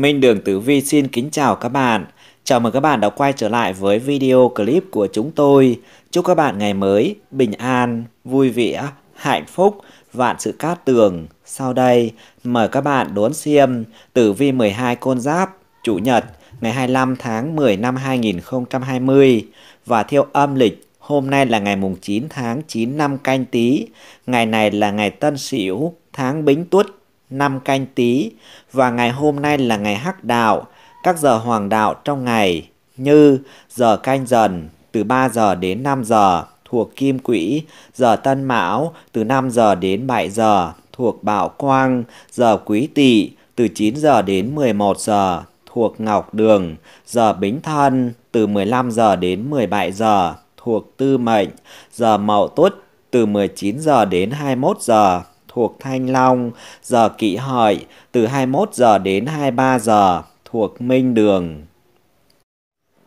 Minh Đường Tử Vi xin kính chào các bạn. Chào mừng các bạn đã quay trở lại với video clip của chúng tôi. Chúc các bạn ngày mới bình an, vui vẻ, hạnh phúc, vạn sự cát tường. Sau đây, mời các bạn đón xem Tử Vi 12 Côn Giáp, Chủ nhật, ngày 25 tháng 10 năm 2020 và theo âm lịch Hôm nay là ngày mùng 9 tháng 9 năm canh tí, ngày này là ngày tân sửu, tháng bính tuất năm canh tý và ngày hôm nay là ngày hắc đạo, các giờ hoàng đạo trong ngày như giờ canh dần từ 3 giờ đến 5 giờ thuộc kim quỹ, giờ tân mão từ 5 giờ đến 7 giờ thuộc bảo quang, giờ quý tỵ từ 9 giờ đến 11 giờ thuộc ngọc đường, giờ bính thân từ 15 giờ đến 17 giờ thuộc tư mệnh, giờ mậu tuất từ 19 giờ đến 21 giờ thuộc Thanh Long, giờ Kỷ Hợi từ 21 giờ đến 23 giờ thuộc Minh Đường.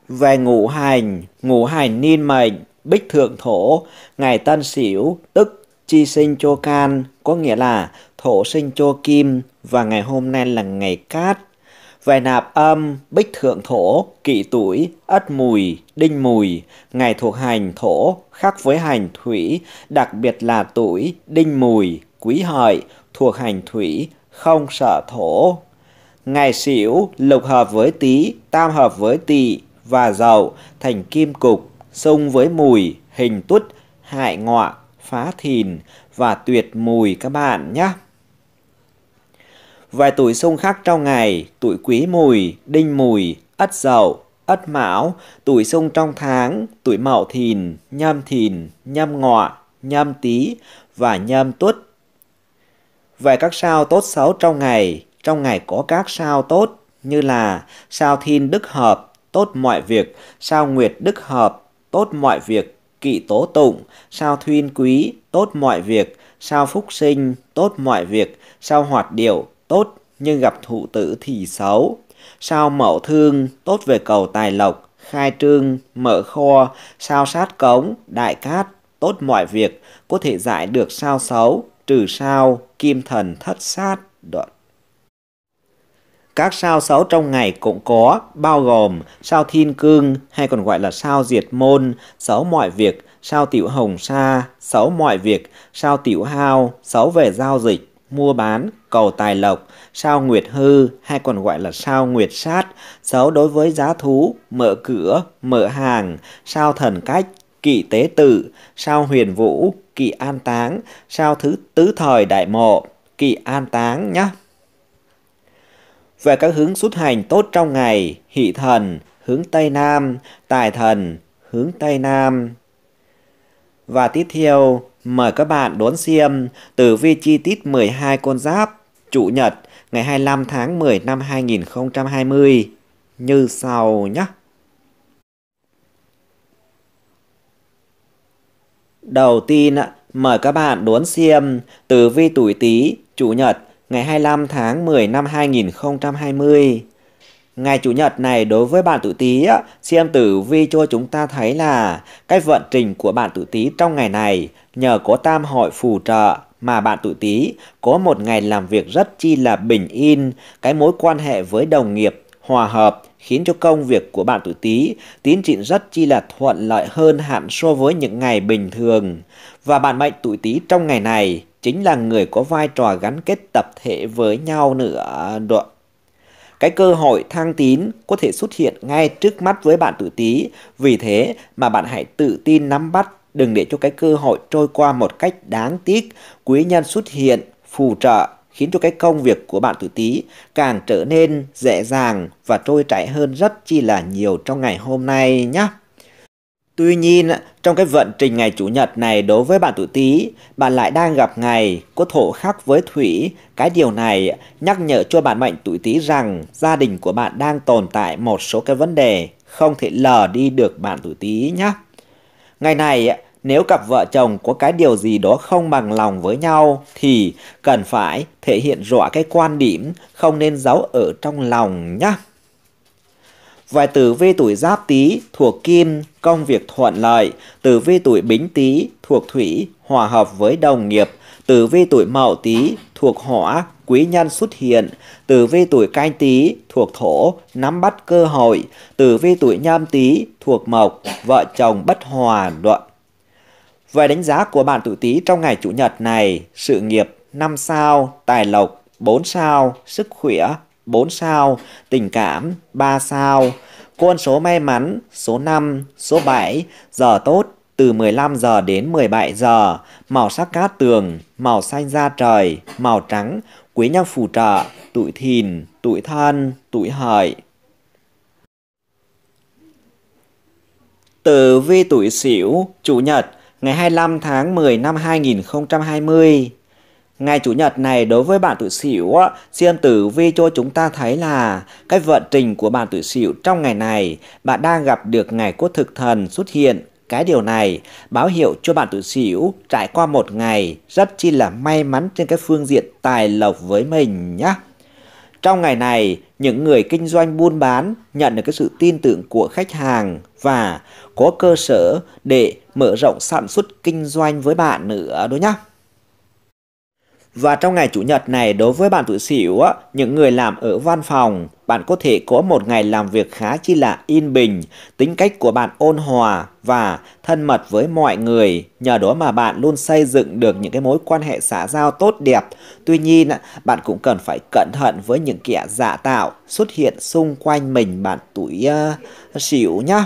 Về ngũ hành, ngũ hành niên mệnh, bích thượng thổ, ngày tân sửu tức chi sinh cho can, có nghĩa là thổ sinh cho kim và ngày hôm nay là ngày cát. Về nạp âm, bích thượng thổ, kỵ tuổi, ất mùi, đinh mùi, ngày thuộc hành thổ, khác với hành thủy, đặc biệt là tuổi, đinh mùi, quý hợi thuộc hành thủy, không sở thổ. Ngày xỉu lục hợp với tý, tam hợp với tỵ và dậu thành kim cục, xung với mùi, hình tuất, hại ngọa, phá thìn và tuyệt mùi các bạn nhé. Vài tuổi xung khắc trong ngày, tuổi quý mùi, đinh mùi, ất dậu, ất mão, tuổi xung trong tháng, tuổi mậu thìn, nhâm thìn, nhâm ngọ, nhâm tý và nhâm tuất về các sao tốt xấu trong ngày, trong ngày có các sao tốt như là sao thiên đức hợp, tốt mọi việc, sao nguyệt đức hợp, tốt mọi việc, kỵ tố tụng, sao thuyên quý, tốt mọi việc, sao phúc sinh, tốt mọi việc, sao hoạt điệu, tốt nhưng gặp thụ tử thì xấu, sao mậu thương, tốt về cầu tài lộc, khai trương, mở kho, sao sát cống, đại cát, tốt mọi việc, có thể giải được sao xấu, trừ sao kim thần thất sát đoạn. Các sao xấu trong ngày cũng có, bao gồm sao thiên cương hay còn gọi là sao diệt môn, xấu mọi việc, sao tiểu hồng sa, xấu mọi việc, sao tiểu hao, xấu về giao dịch, mua bán, cầu tài lộc, sao nguyệt hư hay còn gọi là sao nguyệt sát, xấu đối với giá thú, mở cửa, mở hàng, sao thần cách, kỵ tế tự, sao huyền vũ, kỵ an táng, sao thứ tứ thời đại mộ, kỵ an táng nhé. Về các hướng xuất hành tốt trong ngày, hỷ thần, hướng Tây Nam, tài thần, hướng Tây Nam. Và tiếp theo, mời các bạn đón xem tử vi chi tiết 12 con giáp, chủ nhật, ngày 25 tháng 10 năm 2020 như sau nhé. Đầu tiên, mời các bạn đón xem tử vi tuổi Tý, Chủ nhật, ngày 25 tháng 10 năm 2020. Ngày Chủ nhật này đối với bạn tuổi Tý, xem tử vi cho chúng ta thấy là cách vận trình của bạn tuổi Tý trong ngày này nhờ có tam hội phù trợ mà bạn tuổi Tý có một ngày làm việc rất chi là bình yên, cái mối quan hệ với đồng nghiệp hòa hợp, khiến cho công việc của bạn tuổi Tý tiến triển rất chi là thuận lợi hơn hẳn so với những ngày bình thường. Và bạn mệnh tuổi Tý trong ngày này chính là người có vai trò gắn kết tập thể với nhau nữa. đoạn Cái cơ hội thăng tín có thể xuất hiện ngay trước mắt với bạn tuổi Tý, vì thế mà bạn hãy tự tin nắm bắt, đừng để cho cái cơ hội trôi qua một cách đáng tiếc. Quý nhân xuất hiện phù trợ khiến cho cái công việc của bạn tuổi Tý càng trở nên dễ dàng và trôi chảy hơn rất chi là nhiều trong ngày hôm nay nhé. Tuy nhiên, trong cái vận trình ngày Chủ nhật này đối với bạn tuổi Tý, bạn lại đang gặp ngày có thổ khắc với Thủy. Cái điều này nhắc nhở cho bạn mệnh tuổi Tý rằng gia đình của bạn đang tồn tại một số cái vấn đề không thể lờ đi được bạn tuổi Tý nhé. Ngày này, nếu cặp vợ chồng có cái điều gì đó không bằng lòng với nhau thì cần phải thể hiện rõ cái quan điểm không nên giấu ở trong lòng nhé. Vài tử vi tuổi giáp tý thuộc kim, công việc thuận lợi. Tử vi tuổi bính tý thuộc thủy, hòa hợp với đồng nghiệp. Tử vi tuổi mậu tý thuộc hỏa, quý nhân xuất hiện. Tử vi tuổi canh tý thuộc thổ, nắm bắt cơ hội. Tử vi tuổi nhâm tý thuộc mộc, vợ chồng bất hòa đoạn về đánh giá của bạn tuổi Tý trong ngày Chủ nhật này, sự nghiệp 5 sao, tài lộc 4 sao, sức khỏe 4 sao, tình cảm 3 sao. Con số may mắn số 5, số 7, giờ tốt từ 15 giờ đến 17 giờ, màu sắc cát tường, màu xanh da trời, màu trắng, quý nhân phù trợ, tuổi thìn, tuổi thân, tuổi hợi. từ vi tuổi sửu, chủ nhật, ngày 25 tháng 10 năm 2020. Ngày Chủ nhật này đối với bạn tuổi sửu Diêm Tử Vi cho chúng ta thấy là cái vận trình của bạn tuổi sửu trong ngày này, bạn đang gặp được ngày quốc thực thần xuất hiện. Cái điều này báo hiệu cho bạn tuổi sửu trải qua một ngày rất chi là may mắn trên cái phương diện tài lộc với mình nhé. Trong ngày này, những người kinh doanh buôn bán nhận được cái sự tin tưởng của khách hàng và có cơ sở để mở rộng sản xuất kinh doanh với bạn nữa đúng nhá. Và trong ngày Chủ nhật này đối với bạn tuổi Sửu, những người làm ở văn phòng, bạn có thể có một ngày làm việc khá chi là yên bình, tính cách của bạn ôn hòa và thân mật với mọi người. Nhờ đó mà bạn luôn xây dựng được những cái mối quan hệ xã giao tốt đẹp. Tuy nhiên, bạn cũng cần phải cẩn thận với những kẻ giả tạo xuất hiện xung quanh mình bạn tuổi uh, ờ, Sửu nhé.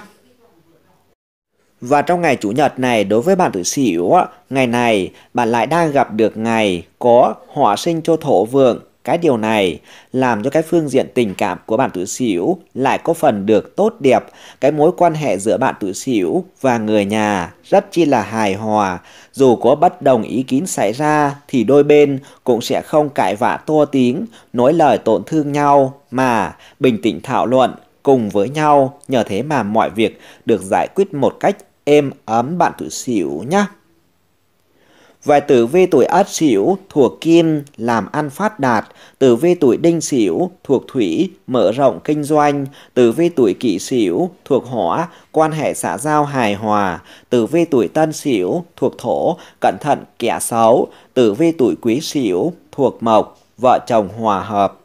Và trong ngày Chủ nhật này, đối với bạn tuổi Sửu, ngày này bạn lại đang gặp được ngày có hỏa sinh cho thổ vượng. Cái điều này làm cho cái phương diện tình cảm của bạn tuổi Sửu lại có phần được tốt đẹp. Cái mối quan hệ giữa bạn tuổi Sửu và người nhà rất chi là hài hòa. Dù có bất đồng ý kiến xảy ra thì đôi bên cũng sẽ không cãi vã to tiếng, nói lời tổn thương nhau mà bình tĩnh thảo luận cùng với nhau, nhờ thế mà mọi việc được giải quyết một cách êm ấm bạn tự xỉu nhé. Vài tử vi tuổi ất xỉu thuộc kim làm ăn phát đạt, tử vi tuổi đinh xỉu thuộc thủy mở rộng kinh doanh, tử vi tuổi kỷ xỉu thuộc hỏa quan hệ xã giao hài hòa, tử vi tuổi tân xỉu thuộc thổ cẩn thận kẻ xấu, tử vi tuổi quý xỉu thuộc mộc vợ chồng hòa hợp.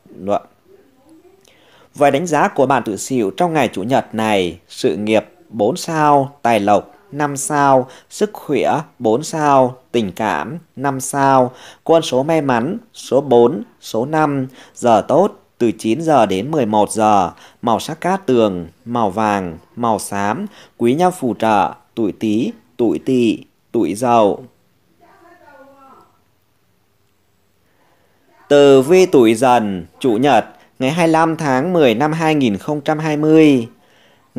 Vài đánh giá của bạn tuổi xỉu trong ngày chủ nhật này, sự nghiệp 4 sao, tài lộc 5 sao, sức khỏe 4 sao, tình cảm 5 sao, con số may mắn số 4, số 5, giờ tốt từ 9 giờ đến 11 giờ, màu sắc cát tường, màu vàng, màu xám, quý nhau phù trợ, tuổi Tý, tuổi Tỵ, tuổi Dậu. Từ vi tuổi dần, chủ nhật, ngày 25 tháng 10 năm 2020.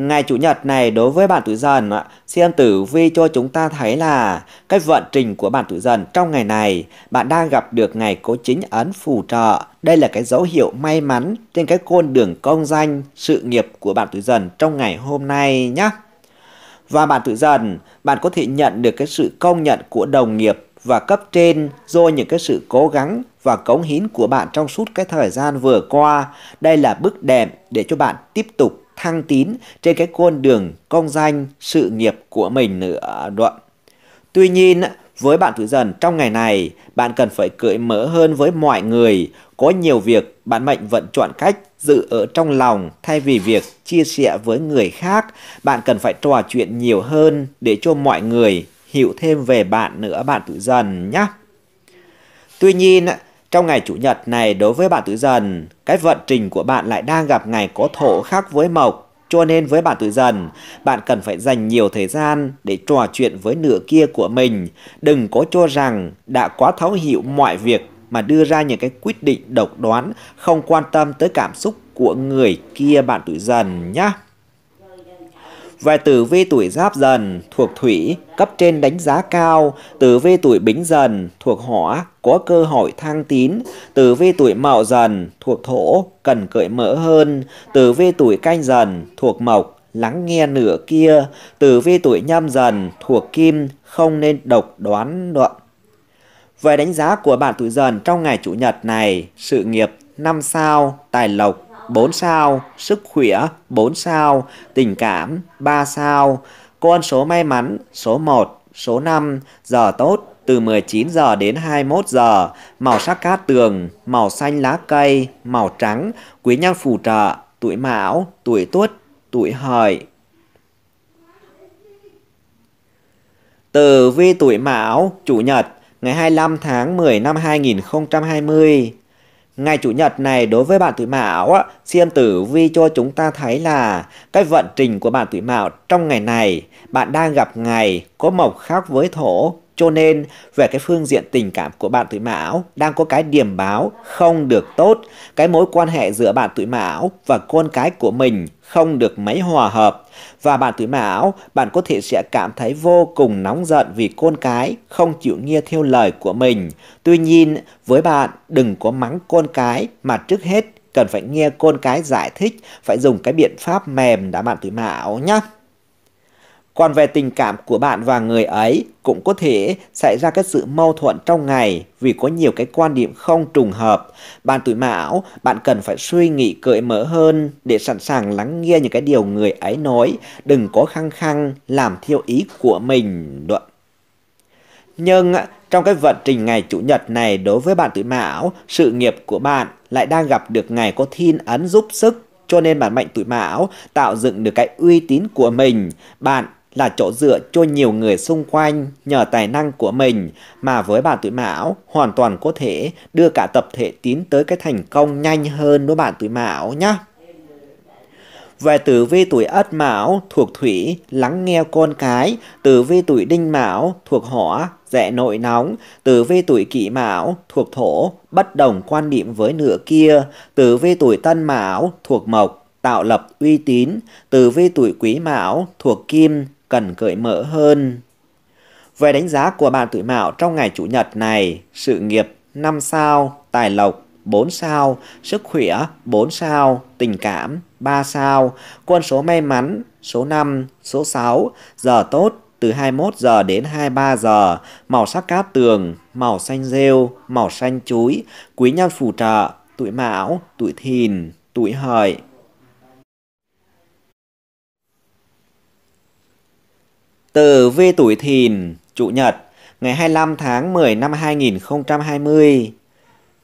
Ngày Chủ nhật này đối với bạn tuổi dần, xem tử vi cho chúng ta thấy là cái vận trình của bạn tuổi dần trong ngày này, bạn đang gặp được ngày cố chính ấn phù trợ. Đây là cái dấu hiệu may mắn trên cái con đường công danh, sự nghiệp của bạn tuổi dần trong ngày hôm nay nhé. Và bạn tuổi dần, bạn có thể nhận được cái sự công nhận của đồng nghiệp và cấp trên do những cái sự cố gắng và cống hiến của bạn trong suốt cái thời gian vừa qua. Đây là bước đệm để cho bạn tiếp tục thăng tín trên cái con đường công danh sự nghiệp của mình nữa đoạn. Tuy nhiên, với bạn tuổi dần trong ngày này, bạn cần phải cởi mở hơn với mọi người. Có nhiều việc bạn mệnh vẫn chọn cách giữ ở trong lòng thay vì việc chia sẻ với người khác. Bạn cần phải trò chuyện nhiều hơn để cho mọi người hiểu thêm về bạn nữa bạn tuổi dần nhé. Tuy nhiên, trong ngày Chủ nhật này đối với bạn Tử Dần, cái vận trình của bạn lại đang gặp ngày có thổ khác với Mộc. Cho nên với bạn tuổi dần, bạn cần phải dành nhiều thời gian để trò chuyện với nửa kia của mình. Đừng có cho rằng đã quá thấu hiểu mọi việc mà đưa ra những cái quyết định độc đoán, không quan tâm tới cảm xúc của người kia bạn tuổi dần nhé. Về tử vi tuổi giáp dần thuộc thủy, cấp trên đánh giá cao, tử vi tuổi bính dần thuộc hỏa, có cơ hội thăng tín, tử vi tuổi mậu dần thuộc thổ, cần cởi mỡ hơn, tử vi tuổi canh dần thuộc mộc, lắng nghe nửa kia, tử vi tuổi nhâm dần thuộc kim, không nên độc đoán luận. Về đánh giá của bạn tuổi dần trong ngày Chủ nhật này, sự nghiệp 5 sao, tài lộc 4 sao, sức khỏe 4 sao, tình cảm 3 sao, con số may mắn số 1, số 5, giờ tốt từ 19 giờ đến 21 giờ, màu sắc cát tường, màu xanh lá cây, màu trắng, quý nhân phù trợ, tuổi mão, tuổi tuất, tuổi hợi. Từ vi tuổi mão, chủ nhật, ngày 25 tháng 10 năm 2020 Ngày Chủ nhật này đối với bạn tuổi Mão, á, Siêm Tử Vi cho chúng ta thấy là cái vận trình của bạn tuổi Mão trong ngày này, bạn đang gặp ngày có mộc khác với thổ, cho nên về cái phương diện tình cảm của bạn tuổi Mão đang có cái điểm báo không được tốt, cái mối quan hệ giữa bạn tuổi Mão và con cái của mình không được mấy hòa hợp. Và bạn tuổi Mão, bạn có thể sẽ cảm thấy vô cùng nóng giận vì con cái không chịu nghe theo lời của mình. Tuy nhiên, với bạn đừng có mắng con cái mà trước hết cần phải nghe con cái giải thích, phải dùng cái biện pháp mềm đã bạn tuổi Mão nhé. Còn về tình cảm của bạn và người ấy cũng có thể xảy ra các sự mâu thuẫn trong ngày vì có nhiều cái quan điểm không trùng hợp. Bạn tuổi mão, bạn cần phải suy nghĩ cởi mở hơn để sẵn sàng lắng nghe những cái điều người ấy nói. Đừng có khăng khăng làm theo ý của mình. Được. Nhưng trong cái vận trình ngày Chủ nhật này đối với bạn tuổi mão, sự nghiệp của bạn lại đang gặp được ngày có thiên ấn giúp sức cho nên bản mệnh tuổi mão tạo dựng được cái uy tín của mình. Bạn là chỗ dựa cho nhiều người xung quanh nhờ tài năng của mình mà với bạn tuổi mão hoàn toàn có thể đưa cả tập thể tiến tới cái thành công nhanh hơn đối bạn tuổi mão nhé. Về tử vi tuổi ất mão thuộc thủy, lắng nghe con cái, tử vi tuổi đinh mão thuộc hỏa, dễ nội nóng, tử vi tuổi kỷ mão thuộc thổ, bất đồng quan điểm với nửa kia, tử vi tuổi tân mão thuộc mộc, tạo lập uy tín, tử vi tuổi quý mão thuộc kim, cần cởi mở hơn. Về đánh giá của bạn tuổi mạo trong ngày Chủ nhật này, sự nghiệp 5 sao, tài lộc 4 sao, sức khỏe 4 sao, tình cảm 3 sao, quân số may mắn số 5, số 6, giờ tốt từ 21 giờ đến 23 giờ, màu sắc cát tường, màu xanh rêu, màu xanh chuối, quý nhân phù trợ, tuổi mão, tuổi thìn, tuổi hợi. Tử vi tuổi thìn, Chủ nhật, ngày 25 tháng 10 năm 2020.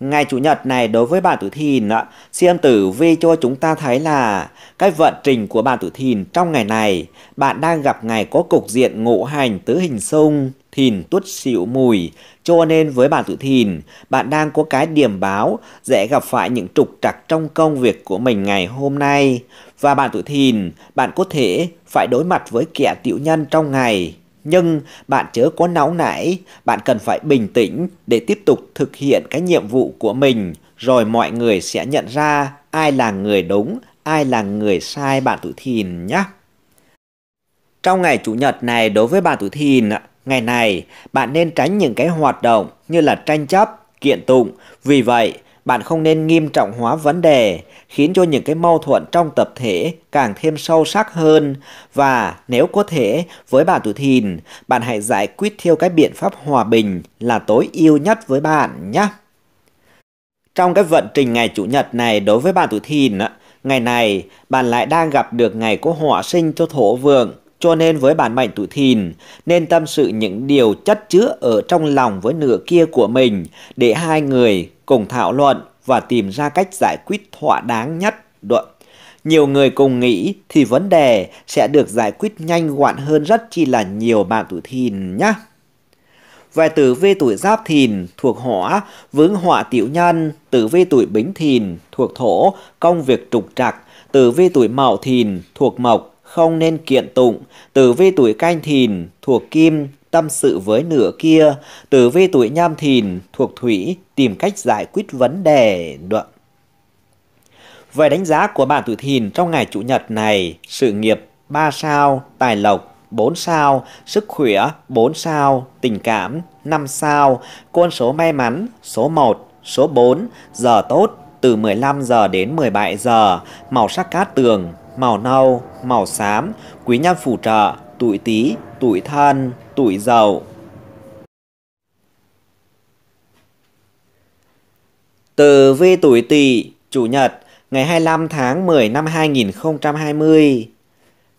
Ngày Chủ nhật này đối với bạn tuổi thìn, siêu âm tử vi cho chúng ta thấy là cái vận trình của bạn tuổi thìn trong ngày này, bạn đang gặp ngày có cục diện ngộ hành tứ hình xung, thìn tuất xỉu mùi, cho nên với bạn tuổi thìn, bạn đang có cái điểm báo dễ gặp phải những trục trặc trong công việc của mình ngày hôm nay. Và bạn tuổi thìn, bạn có thể phải đối mặt với kẻ tiểu nhân trong ngày. Nhưng bạn chớ có nóng nảy, bạn cần phải bình tĩnh để tiếp tục thực hiện cái nhiệm vụ của mình. Rồi mọi người sẽ nhận ra ai là người đúng, ai là người sai bạn tuổi thìn nhé. Trong ngày Chủ nhật này đối với bạn tuổi thìn Ngày này, bạn nên tránh những cái hoạt động như là tranh chấp, kiện tụng. Vì vậy, bạn không nên nghiêm trọng hóa vấn đề, khiến cho những cái mâu thuẫn trong tập thể càng thêm sâu sắc hơn. Và nếu có thể, với bạn tuổi thìn, bạn hãy giải quyết theo cái biện pháp hòa bình là tối ưu nhất với bạn nhé. Trong cái vận trình ngày Chủ nhật này đối với bạn tuổi thìn, ngày này bạn lại đang gặp được ngày của họa sinh cho thổ vượng cho nên với bản mệnh tuổi thìn nên tâm sự những điều chất chứa ở trong lòng với nửa kia của mình để hai người cùng thảo luận và tìm ra cách giải quyết thỏa đáng nhất. Đoạn. Nhiều người cùng nghĩ thì vấn đề sẽ được giải quyết nhanh gọn hơn rất chi là nhiều bạn tuổi thìn nhé. Về tử vi tuổi giáp thìn thuộc hỏa, vướng họa tiểu nhân, tử vi tuổi bính thìn thuộc thổ, công việc trục trặc, tử vi tuổi mậu thìn thuộc mộc, không nên kiện tụng, tử vi tuổi canh thìn thuộc kim, tâm sự với nửa kia, tử vi tuổi nhâm thìn thuộc thủy, tìm cách giải quyết vấn đề, đoạn. Về đánh giá của bạn tuổi thìn trong ngày Chủ nhật này, sự nghiệp 3 sao, tài lộc 4 sao, sức khỏe 4 sao, tình cảm 5 sao, con số may mắn số 1, số 4, giờ tốt từ 15 giờ đến 17 giờ, màu sắc cát tường màu nâu, màu xám, quý nhân phù trợ, tuổi Tý, tuổi Thân, tuổi Dậu. Từ vi tuổi Tỵ, chủ nhật, ngày 25 tháng 10 năm 2020.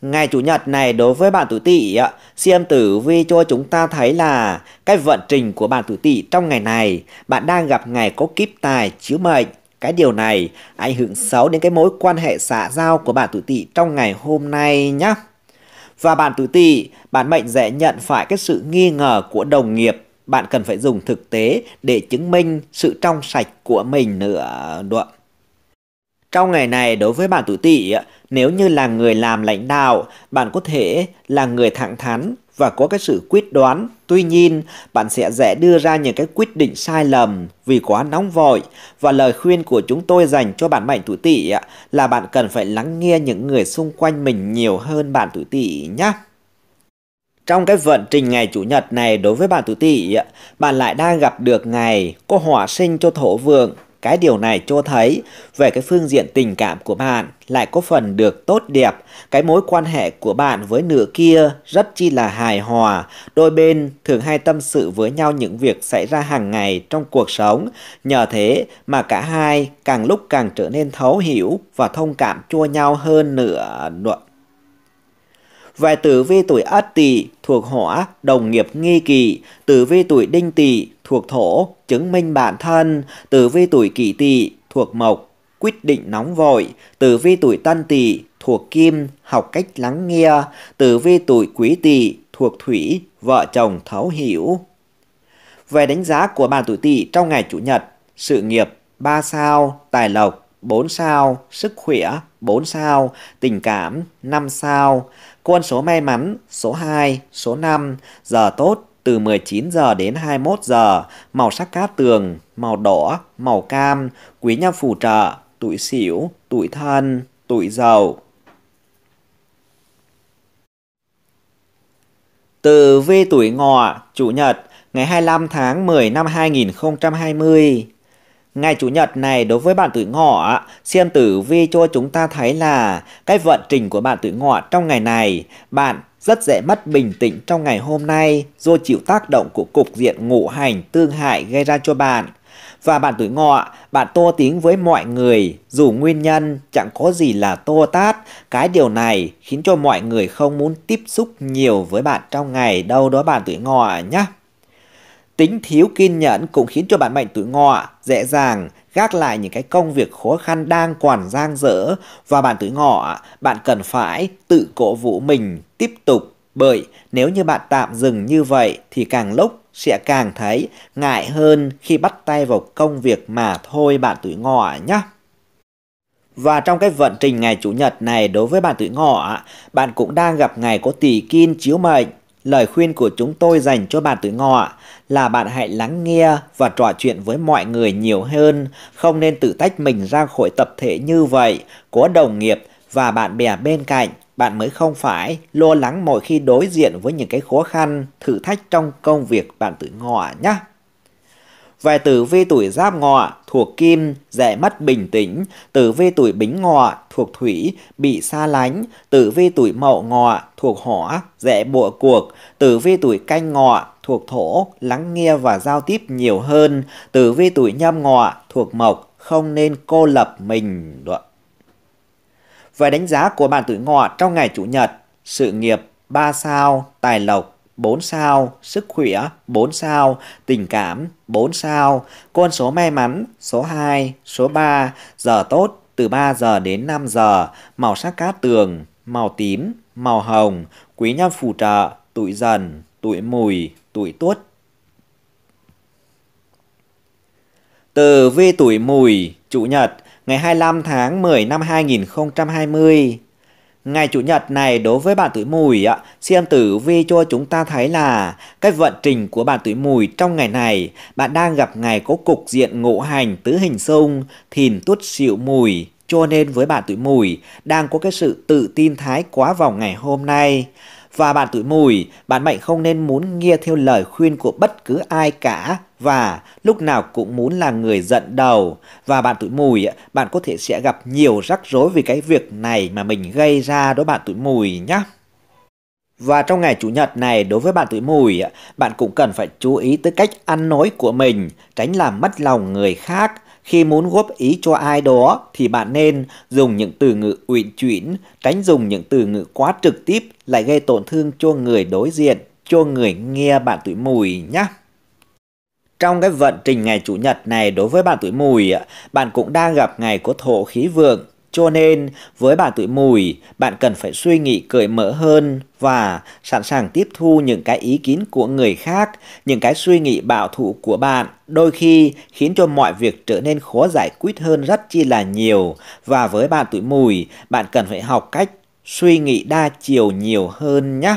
Ngày chủ nhật này đối với bạn tuổi Tỵ, xem tử vi cho chúng ta thấy là cái vận trình của bạn tuổi Tỵ trong ngày này, bạn đang gặp ngày có kiếp tài chiếu mệnh cái điều này ảnh hưởng xấu đến cái mối quan hệ xã giao của bạn tuổi tỵ trong ngày hôm nay nhé. Và bạn tuổi tỵ, bạn mệnh dễ nhận phải cái sự nghi ngờ của đồng nghiệp. Bạn cần phải dùng thực tế để chứng minh sự trong sạch của mình nữa. Được. Trong ngày này đối với bạn tuổi tỵ, nếu như là người làm lãnh đạo, bạn có thể là người thẳng thắn, và có cái sự quyết đoán. Tuy nhiên, bạn sẽ dễ đưa ra những cái quyết định sai lầm vì quá nóng vội. Và lời khuyên của chúng tôi dành cho bạn mệnh tuổi tỵ là bạn cần phải lắng nghe những người xung quanh mình nhiều hơn bạn tuổi tỵ nhé. Trong cái vận trình ngày Chủ nhật này đối với bạn tuổi tỵ, bạn lại đang gặp được ngày có hỏa sinh cho thổ vượng cái điều này cho thấy về cái phương diện tình cảm của bạn lại có phần được tốt đẹp, cái mối quan hệ của bạn với nửa kia rất chi là hài hòa, đôi bên thường hay tâm sự với nhau những việc xảy ra hàng ngày trong cuộc sống, nhờ thế mà cả hai càng lúc càng trở nên thấu hiểu và thông cảm cho nhau hơn nữa. Vài tử vi tuổi Ất Tỵ thuộc Hỏa, đồng nghiệp nghi kỵ, tử vi tuổi Đinh Tỵ thuộc Thổ, chứng minh bản thân, tử vi tuổi Kỷ Tỵ thuộc Mộc, quyết định nóng vội, tử vi tuổi Tân Tỵ thuộc Kim, học cách lắng nghe, tử vi tuổi Quý Tỵ thuộc Thủy, vợ chồng thấu hiểu. Về đánh giá của bạn tuổi Tỵ trong ngày chủ nhật, sự nghiệp 3 sao, tài lộc 4 sao, sức khỏe 4 sao, tình cảm 5 sao. Con số may mắn số 2, số 5, giờ tốt từ 19 giờ đến 21 giờ, màu sắc cát tường, màu đỏ, màu cam, quý nhân phù trợ, tuổi xỉu, tuổi thân, tuổi giàu. Từ vi tuổi ngọ, chủ nhật, ngày 25 tháng 10 năm 2020. Ngày Chủ nhật này đối với bạn tuổi ngọ, xem tử vi cho chúng ta thấy là cái vận trình của bạn tuổi ngọ trong ngày này, bạn rất dễ mất bình tĩnh trong ngày hôm nay do chịu tác động của cục diện ngũ hành tương hại gây ra cho bạn. Và bạn tuổi ngọ, bạn tô tiếng với mọi người, dù nguyên nhân chẳng có gì là tô tát, cái điều này khiến cho mọi người không muốn tiếp xúc nhiều với bạn trong ngày đâu đó bạn tuổi ngọ nhé. Tính thiếu kiên nhẫn cũng khiến cho bạn mệnh tuổi ngọ dễ dàng gác lại những cái công việc khó khăn đang còn giang dở và bạn tuổi ngọ bạn cần phải tự cổ vũ mình tiếp tục bởi nếu như bạn tạm dừng như vậy thì càng lúc sẽ càng thấy ngại hơn khi bắt tay vào công việc mà thôi bạn tuổi ngọ nhé. Và trong cái vận trình ngày Chủ nhật này đối với bạn tuổi ngọ, bạn cũng đang gặp ngày có tỷ kim chiếu mệnh lời khuyên của chúng tôi dành cho bạn tuổi ngọ là bạn hãy lắng nghe và trò chuyện với mọi người nhiều hơn, không nên tự tách mình ra khỏi tập thể như vậy, có đồng nghiệp và bạn bè bên cạnh bạn mới không phải lo lắng mỗi khi đối diện với những cái khó khăn, thử thách trong công việc bạn tự ngọ nhé. Về tử vi tuổi giáp ngọ thuộc kim, dễ mất bình tĩnh, tử vi tuổi bính ngọ thuộc thủy, bị xa lánh, tử vi tuổi mậu ngọ thuộc hỏa, dễ bụa cuộc, tử vi tuổi canh ngọ thuộc thổ, lắng nghe và giao tiếp nhiều hơn, tử vi tuổi nhâm ngọ thuộc mộc, không nên cô lập mình. Về đánh giá của bạn tuổi ngọ trong ngày chủ nhật, sự nghiệp 3 sao, tài lộc 4 sao, sức khỏe 4 sao, tình cảm 4 sao, con số may mắn số 2, số 3, giờ tốt từ 3 giờ đến 5 giờ, màu sắc cát tường, màu tím, màu hồng, quý nhân phù trợ, tuổi dần, tuổi mùi, tuổi tuất. Từ vi tuổi mùi, chủ nhật, ngày 25 tháng 10 năm 2020. Ngày Chủ nhật này đối với bạn tuổi mùi ạ, xem tử vi cho chúng ta thấy là cái vận trình của bạn tuổi mùi trong ngày này, bạn đang gặp ngày có cục diện ngộ hành tứ hình xung, thìn tuất xịu mùi, cho nên với bạn tuổi mùi đang có cái sự tự tin thái quá vào ngày hôm nay. Và bạn tuổi mùi, bạn mệnh không nên muốn nghe theo lời khuyên của bất cứ ai cả và lúc nào cũng muốn là người dẫn đầu và bạn tuổi mùi bạn có thể sẽ gặp nhiều rắc rối vì cái việc này mà mình gây ra đối bạn tuổi mùi nhé. Và trong ngày Chủ nhật này đối với bạn tuổi mùi, bạn cũng cần phải chú ý tới cách ăn nói của mình, tránh làm mất lòng người khác. Khi muốn góp ý cho ai đó thì bạn nên dùng những từ ngữ uyển chuyển, tránh dùng những từ ngữ quá trực tiếp lại gây tổn thương cho người đối diện, cho người nghe bạn tuổi mùi nhé. Trong cái vận trình ngày Chủ nhật này đối với bạn tuổi mùi, bạn cũng đang gặp ngày có thổ khí vượng. Cho nên, với bạn tuổi mùi, bạn cần phải suy nghĩ cởi mở hơn và sẵn sàng tiếp thu những cái ý kiến của người khác, những cái suy nghĩ bảo thủ của bạn, đôi khi khiến cho mọi việc trở nên khó giải quyết hơn rất chi là nhiều. Và với bạn tuổi mùi, bạn cần phải học cách suy nghĩ đa chiều nhiều hơn nhé.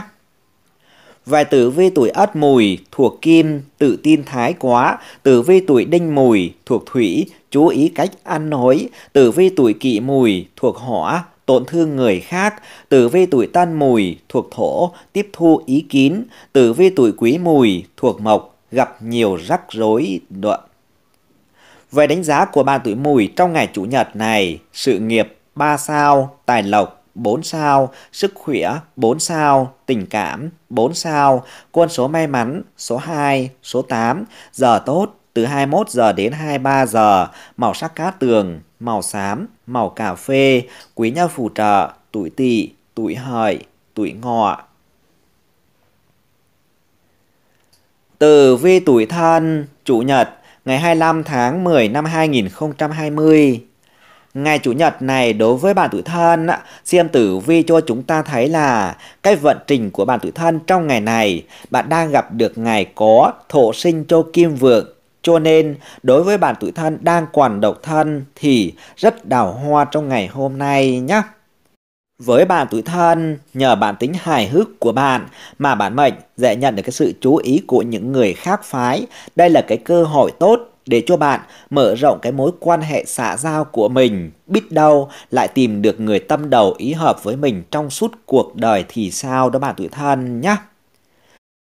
Vài tử vi tuổi ất mùi thuộc kim, tự tin thái quá, tử vi tuổi đinh mùi thuộc thủy, chú ý cách ăn nói, tử vi tuổi kỵ mùi thuộc hỏa, tổn thương người khác, tử vi tuổi tân mùi thuộc thổ, tiếp thu ý kiến, tử vi tuổi quý mùi thuộc mộc, gặp nhiều rắc rối đoạn. Về đánh giá của ba tuổi mùi trong ngày chủ nhật này, sự nghiệp 3 sao, tài lộc 4 sao, sức khỏe 4 sao, tình cảm 4 sao, quân số may mắn số 2, số 8, giờ tốt từ 21 giờ đến 23 giờ, màu sắc cát tường, màu xám, màu cà phê, quý nhân phù trợ, tuổi tỵ, tuổi hợi, tuổi ngọ. Từ vi tuổi thân, chủ nhật, ngày 25 tháng 10 năm 2020. Ngày Chủ nhật này đối với bản tuổi thân, xem Tử Vi cho chúng ta thấy là cái vận trình của bản tuổi thân trong ngày này, bạn đang gặp được ngày có thổ sinh cho kim vượng. Cho nên, đối với bạn tuổi thân đang còn độc thân thì rất đào hoa trong ngày hôm nay nhé. Với bạn tuổi thân, nhờ bản tính hài hước của bạn mà bản mệnh dễ nhận được cái sự chú ý của những người khác phái. Đây là cái cơ hội tốt để cho bạn mở rộng cái mối quan hệ xã giao của mình, biết đâu lại tìm được người tâm đầu ý hợp với mình trong suốt cuộc đời thì sao đó bạn tuổi thân nhé.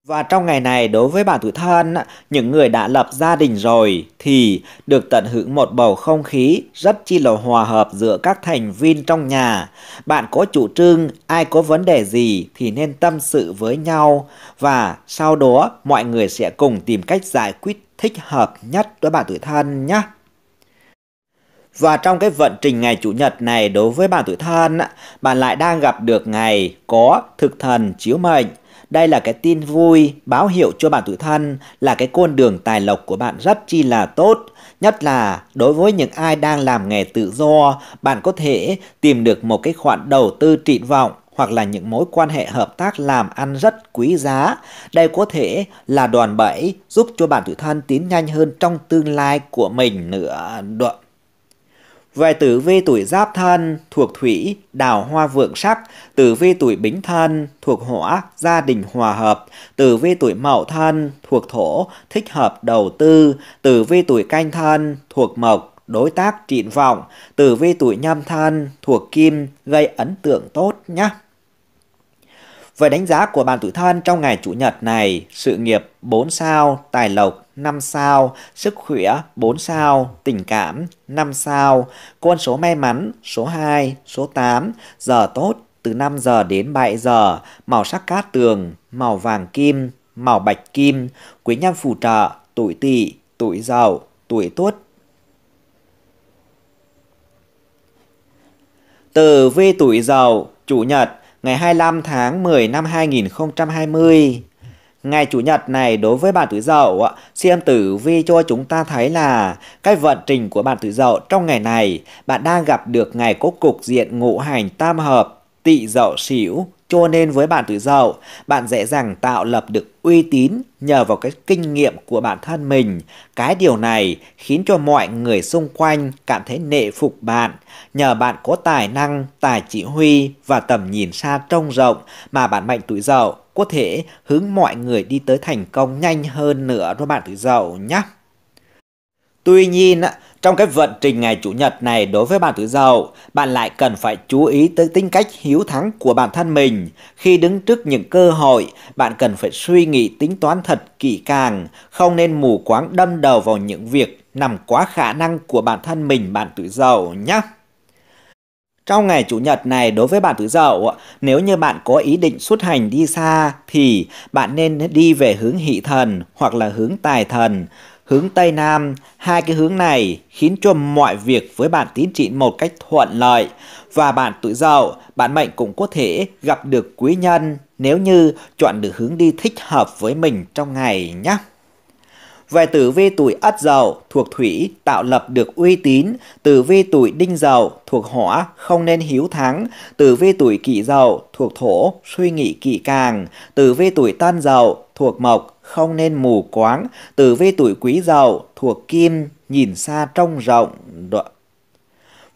Và trong ngày này đối với bạn tuổi thân, những người đã lập gia đình rồi thì được tận hưởng một bầu không khí rất chi là hòa hợp giữa các thành viên trong nhà. Bạn có chủ trương ai có vấn đề gì thì nên tâm sự với nhau và sau đó mọi người sẽ cùng tìm cách giải quyết thích hợp nhất đối bạn tuổi thân nhé. Và trong cái vận trình ngày Chủ nhật này đối với bạn tuổi thân, bạn lại đang gặp được ngày có thực thần chiếu mệnh đây là cái tin vui, báo hiệu cho bạn tuổi thân là cái con đường tài lộc của bạn rất chi là tốt. Nhất là đối với những ai đang làm nghề tự do, bạn có thể tìm được một cái khoản đầu tư trị vọng hoặc là những mối quan hệ hợp tác làm ăn rất quý giá. Đây có thể là đoàn bẫy giúp cho bạn tuổi thân tiến nhanh hơn trong tương lai của mình nữa. đoạn về tử vi tuổi giáp thân thuộc thủy, đào hoa vượng sắc, tử vi tuổi bính thân thuộc hỏa, gia đình hòa hợp, tử vi tuổi mậu thân thuộc thổ, thích hợp đầu tư, tử vi tuổi canh thân thuộc mộc, đối tác trịn vọng, tử vi tuổi nhâm thân thuộc kim, gây ấn tượng tốt nhé. Với đánh giá của bạn tuổi thân trong ngày Chủ nhật này, sự nghiệp 4 sao, tài lộc 5 sao, sức khỏe 4 sao, tình cảm 5 sao, con số may mắn số 2, số 8, giờ tốt từ 5 giờ đến 7 giờ, màu sắc cát tường, màu vàng kim, màu bạch kim, quý nhân phù trợ, tuổi tỵ, tuổi giàu, tuổi tuất. Từ vi tuổi giàu, chủ nhật, ngày 25 tháng 10 năm 2020. Ngày Chủ nhật này đối với bạn tuổi dậu, siêu âm tử vi cho chúng ta thấy là cái vận trình của bạn tuổi dậu trong ngày này, bạn đang gặp được ngày có cục diện ngũ hành tam hợp tị dậu xỉu cho nên với bạn tuổi dậu, bạn dễ dàng tạo lập được uy tín nhờ vào cái kinh nghiệm của bản thân mình. Cái điều này khiến cho mọi người xung quanh cảm thấy nệ phục bạn. Nhờ bạn có tài năng, tài chỉ huy và tầm nhìn xa trông rộng mà bạn mệnh tuổi dậu có thể hướng mọi người đi tới thành công nhanh hơn nữa đó bạn tuổi dậu nhé. Tuy nhiên, trong cái vận trình ngày Chủ nhật này đối với bạn tuổi dậu, bạn lại cần phải chú ý tới tính cách hiếu thắng của bản thân mình. Khi đứng trước những cơ hội, bạn cần phải suy nghĩ tính toán thật kỹ càng, không nên mù quáng đâm đầu vào những việc nằm quá khả năng của bản thân mình bạn tuổi dậu nhé. Trong ngày Chủ nhật này đối với bạn tuổi dậu, nếu như bạn có ý định xuất hành đi xa thì bạn nên đi về hướng hỷ thần hoặc là hướng tài thần hướng Tây Nam, hai cái hướng này khiến cho mọi việc với bạn tín trị một cách thuận lợi và bạn tuổi dậu, bạn mệnh cũng có thể gặp được quý nhân nếu như chọn được hướng đi thích hợp với mình trong ngày nhé. Về tử vi tuổi Ất Dậu thuộc Thủy tạo lập được uy tín, tử vi tuổi Đinh Dậu thuộc Hỏa không nên hiếu thắng, tử vi tuổi Kỷ Dậu thuộc Thổ suy nghĩ kỹ càng, tử vi tuổi Tân Dậu thuộc Mộc không nên mù quáng, tử vi tuổi quý dậu thuộc kim, nhìn xa trông rộng.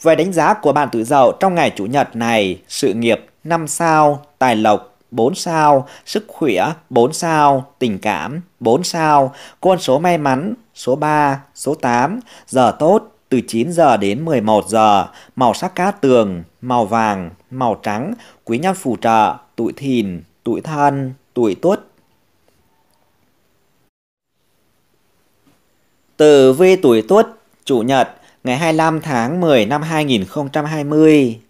Về đánh giá của bạn tuổi dậu trong ngày chủ nhật này, sự nghiệp 5 sao, tài lộc 4 sao, sức khỏe 4 sao, tình cảm 4 sao, con số may mắn số 3, số 8, giờ tốt từ 9 giờ đến 11 giờ, màu sắc cát tường, màu vàng, màu trắng, quý nhân phù trợ, tuổi thìn, tuổi thân, tuổi tuất, Tử vi tuổi Tuất, Chủ nhật, ngày 25 tháng 10 năm 2020.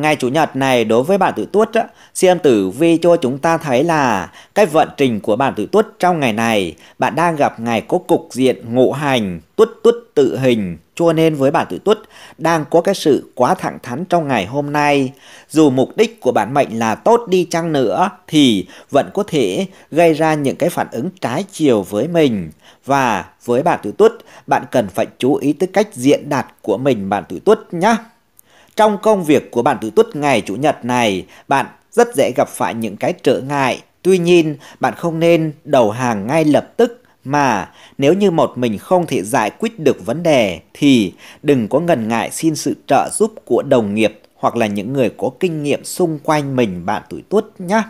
Ngày Chủ nhật này đối với bản tuổi tuất, á, xem tử vi cho chúng ta thấy là cái vận trình của bản tuổi tuất trong ngày này, bạn đang gặp ngày có cục diện ngộ hành, tuất tuất tự hình, cho nên với bản tuổi tuất đang có cái sự quá thẳng thắn trong ngày hôm nay. Dù mục đích của bản mệnh là tốt đi chăng nữa thì vẫn có thể gây ra những cái phản ứng trái chiều với mình. Và với bản tuổi tuất, bạn cần phải chú ý tới cách diễn đạt của mình bản tuổi tuất nhé. Trong công việc của bạn tự tuất ngày Chủ nhật này, bạn rất dễ gặp phải những cái trở ngại. Tuy nhiên, bạn không nên đầu hàng ngay lập tức mà nếu như một mình không thể giải quyết được vấn đề thì đừng có ngần ngại xin sự trợ giúp của đồng nghiệp hoặc là những người có kinh nghiệm xung quanh mình bạn tuổi tuất nhé.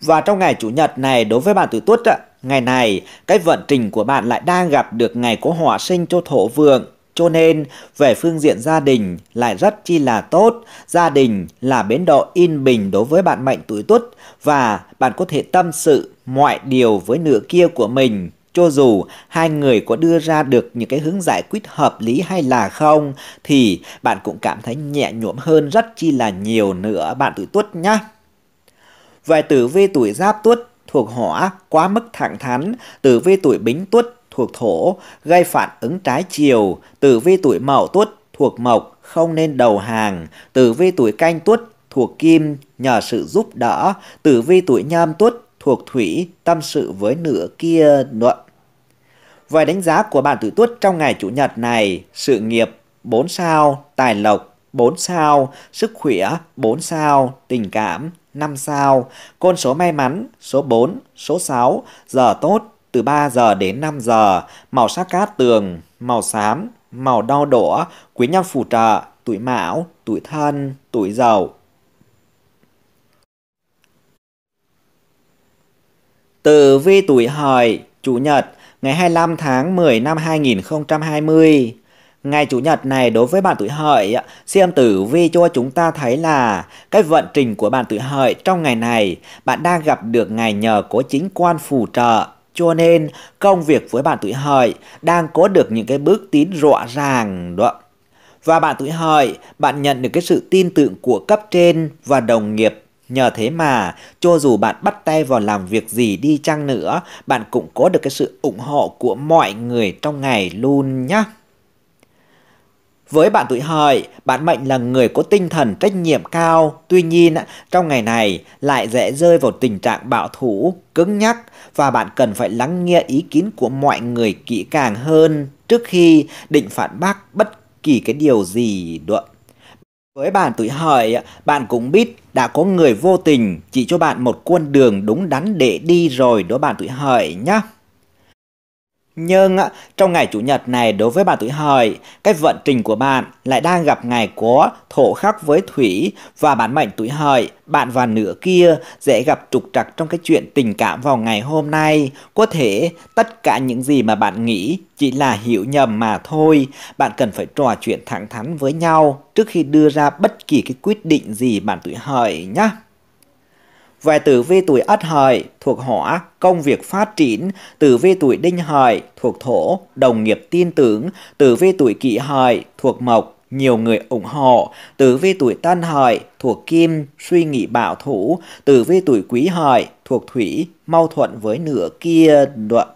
Và trong ngày Chủ nhật này đối với bạn tuổi tuất ạ, ngày này cái vận trình của bạn lại đang gặp được ngày có hỏa sinh cho thổ vượng cho nên, về phương diện gia đình lại rất chi là tốt. Gia đình là bến đỗ in bình đối với bạn mệnh tuổi tuất và bạn có thể tâm sự mọi điều với nửa kia của mình. Cho dù hai người có đưa ra được những cái hướng giải quyết hợp lý hay là không thì bạn cũng cảm thấy nhẹ nhõm hơn rất chi là nhiều nữa bạn tuổi tuất nhé. Về tử vi tuổi giáp tuất thuộc hỏa quá mức thẳng thắn, tử vi tuổi bính tuất thuộc thổ, gây phản ứng trái chiều, tử vi tuổi mậu tuất thuộc mộc, không nên đầu hàng, tử vi tuổi canh tuất thuộc kim, nhờ sự giúp đỡ, tử vi tuổi nhâm tuất thuộc thủy, tâm sự với nửa kia luận. Vài đánh giá của bạn tuổi tuất trong ngày chủ nhật này, sự nghiệp 4 sao, tài lộc 4 sao, sức khỏe 4 sao, tình cảm 5 sao, con số may mắn số 4, số 6, giờ tốt từ 3 giờ đến 5 giờ, màu sắc cát tường, màu xám, màu đau đỏ, quý nhân phù trợ, tuổi mão, tuổi thân, tuổi dậu. từ vi tuổi hợi, chủ nhật, ngày 25 tháng 10 năm 2020. Ngày Chủ nhật này đối với bạn tuổi hợi, xem tử vi cho chúng ta thấy là cái vận trình của bạn tuổi hợi trong ngày này, bạn đang gặp được ngày nhờ có chính quan phù trợ, cho nên công việc với bạn tuổi hợi đang có được những cái bước tiến rõ ràng đó. Và bạn tuổi hợi, bạn nhận được cái sự tin tưởng của cấp trên và đồng nghiệp Nhờ thế mà, cho dù bạn bắt tay vào làm việc gì đi chăng nữa, bạn cũng có được cái sự ủng hộ của mọi người trong ngày luôn nhé. Với bạn tuổi hợi, bạn mệnh là người có tinh thần trách nhiệm cao, tuy nhiên trong ngày này lại dễ rơi vào tình trạng bảo thủ, cứng nhắc và bạn cần phải lắng nghe ý kiến của mọi người kỹ càng hơn trước khi định phản bác bất kỳ cái điều gì được. Với bạn tuổi hợi, bạn cũng biết đã có người vô tình chỉ cho bạn một con đường đúng đắn để đi rồi đó bạn tuổi hợi nhé. Nhưng trong ngày Chủ nhật này đối với bạn tuổi hợi, cái vận trình của bạn lại đang gặp ngày có thổ khắc với thủy và bản mệnh tuổi hợi, bạn và nửa kia dễ gặp trục trặc trong cái chuyện tình cảm vào ngày hôm nay. Có thể tất cả những gì mà bạn nghĩ chỉ là hiểu nhầm mà thôi. Bạn cần phải trò chuyện thẳng thắn với nhau trước khi đưa ra bất kỳ cái quyết định gì bạn tuổi hợi nhé. Về tử vi tuổi Ất Hợi thuộc Hỏa, công việc phát triển, tử vi tuổi Đinh Hợi thuộc Thổ, đồng nghiệp tin tưởng, tử vi tuổi Kỷ Hợi thuộc Mộc, nhiều người ủng hộ, tử vi tuổi Tân Hợi thuộc Kim, suy nghĩ bảo thủ, tử vi tuổi Quý Hợi thuộc Thủy, mâu thuẫn với nửa kia đoạn.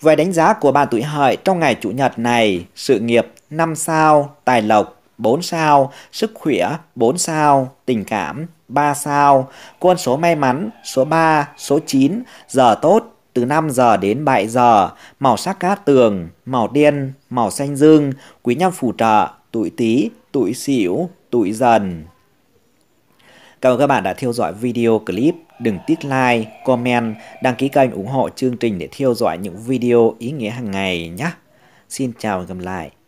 Về đánh giá của bạn tuổi Hợi trong ngày Chủ nhật này, sự nghiệp năm sao, tài lộc 4 sao, sức khỏe 4 sao, tình cảm 3 sao, con số may mắn số 3, số 9, giờ tốt từ 5 giờ đến 7 giờ, màu sắc cát tường, màu đen, màu xanh dương, quý nhân phù trợ, tuổi Tý, tuổi Sửu, tuổi Dần. Cảm ơn các bạn đã theo dõi video clip. Đừng tiếc like, comment, đăng ký kênh ủng hộ chương trình để theo dõi những video ý nghĩa hàng ngày nhé. Xin chào và gặp lại.